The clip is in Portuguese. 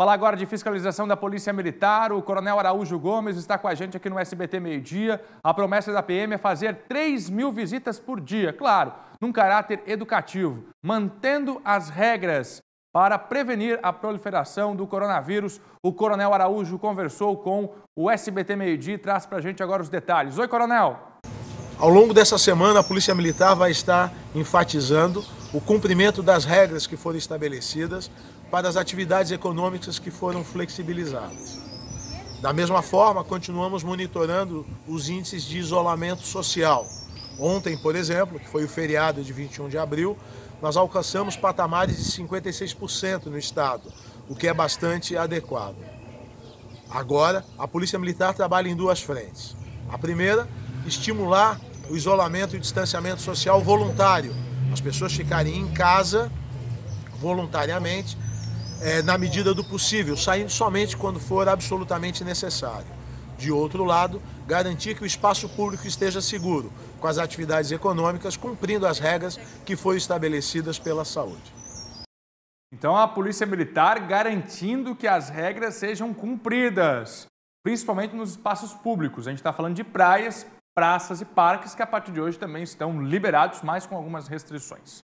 Falar agora de fiscalização da Polícia Militar, o Coronel Araújo Gomes está com a gente aqui no SBT Meio Dia. A promessa da PM é fazer 3 mil visitas por dia, claro, num caráter educativo, mantendo as regras para prevenir a proliferação do coronavírus. O Coronel Araújo conversou com o SBT Meio Dia e traz para a gente agora os detalhes. Oi, Coronel! Ao longo dessa semana, a Polícia Militar vai estar enfatizando o cumprimento das regras que foram estabelecidas para as atividades econômicas que foram flexibilizadas. Da mesma forma, continuamos monitorando os índices de isolamento social. Ontem, por exemplo, que foi o feriado de 21 de abril, nós alcançamos patamares de 56% no estado, o que é bastante adequado. Agora, a Polícia Militar trabalha em duas frentes. A primeira, estimular o isolamento e o distanciamento social voluntário as pessoas ficarem em casa voluntariamente, é, na medida do possível, saindo somente quando for absolutamente necessário. De outro lado, garantir que o espaço público esteja seguro, com as atividades econômicas cumprindo as regras que foram estabelecidas pela saúde. Então, a Polícia Militar garantindo que as regras sejam cumpridas, principalmente nos espaços públicos. A gente está falando de praias, praças e parques que a partir de hoje também estão liberados, mas com algumas restrições.